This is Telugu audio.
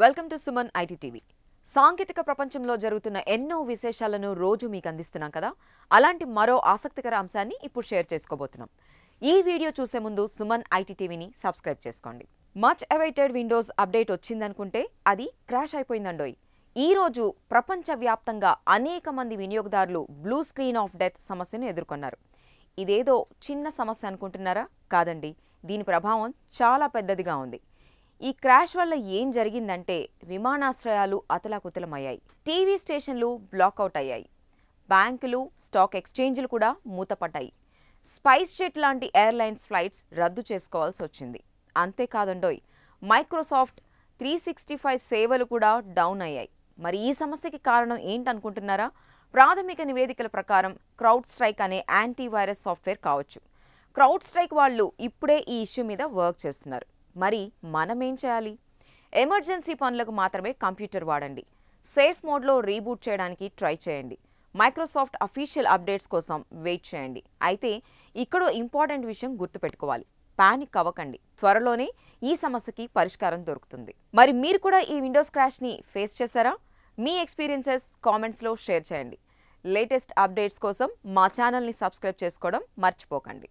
welcome to Suman IT TV సాంకేతిక ప్రపంచంలో జరుగుతున్న ఎన్నో విశేషాలను రోజు మీకు అందిస్తున్నాం కదా అలాంటి మరో ఆసక్తికర అంశాన్ని ఇప్పుడు షేర్ చేసుకోబోతున్నాం ఈ వీడియో చూసే ముందు సుమన్ ఐటీ టీవీని సబ్స్క్రైబ్ చేసుకోండి మచ్ అవైటెడ్ విండోస్ అప్డేట్ వచ్చిందనుకుంటే అది క్రాష్ అయిపోయిందండోయ్ ఈరోజు ప్రపంచవ్యాప్తంగా అనేక మంది వినియోగదారులు బ్లూ స్క్రీన్ ఆఫ్ డెత్ సమస్యను ఎదుర్కొన్నారు ఇదేదో చిన్న సమస్య అనుకుంటున్నారా కాదండి దీని ప్రభావం చాలా పెద్దదిగా ఉంది ఈ క్రాష్ వల్ల ఏం జరిగిందంటే విమానాశ్రయాలు అతలాకుతలమయ్యాయి టీవీ స్టేషన్లు బ్లాక్అవుట్ అయ్యాయి బ్యాంకులు స్టాక్ ఎక్స్చేంజ్లు కూడా మూతపడ్డాయి స్పైస్ జెట్ లాంటి ఎయిర్లైన్స్ ఫ్లైట్స్ రద్దు చేసుకోవాల్సి వచ్చింది అంతేకాదండోయ్ మైక్రోసాఫ్ట్ త్రీ సిక్స్టీ ఫైవ్ సేవలు కూడా డౌన్ అయ్యాయి మరి ఈ సమస్యకి కారణం ఏంటనుకుంటున్నారా ప్రాథమిక నివేదికల ప్రకారం క్రౌడ్ స్ట్రైక్ అనే యాంటీవైరస్ సాఫ్ట్వేర్ కావచ్చు క్రౌడ్ స్ట్రైక్ వాళ్ళు ఇప్పుడే ఈ ఇష్యూ మీద వర్క్ చేస్తున్నారు మరి మనం ఏం చేయాలి ఎమర్జెన్సీ పనులకు మాత్రమే కంప్యూటర్ వాడండి సేఫ్ మోడ్లో రీబూట్ చేయడానికి ట్రై చేయండి మైక్రోసాఫ్ట్ అఫీషియల్ అప్డేట్స్ కోసం వెయిట్ చేయండి అయితే ఇక్కడ ఇంపార్టెంట్ విషయం గుర్తుపెట్టుకోవాలి పానిక్ అవ్వకండి త్వరలోనే ఈ సమస్యకి పరిష్కారం దొరుకుతుంది మరి మీరు కూడా ఈ విండోస్ క్రాష్ని ఫేస్ చేశారా మీ ఎక్స్పీరియన్సెస్ కామెంట్స్లో షేర్ చేయండి లేటెస్ట్ అప్డేట్స్ కోసం మా ఛానల్ని సబ్స్క్రైబ్ చేసుకోవడం మర్చిపోకండి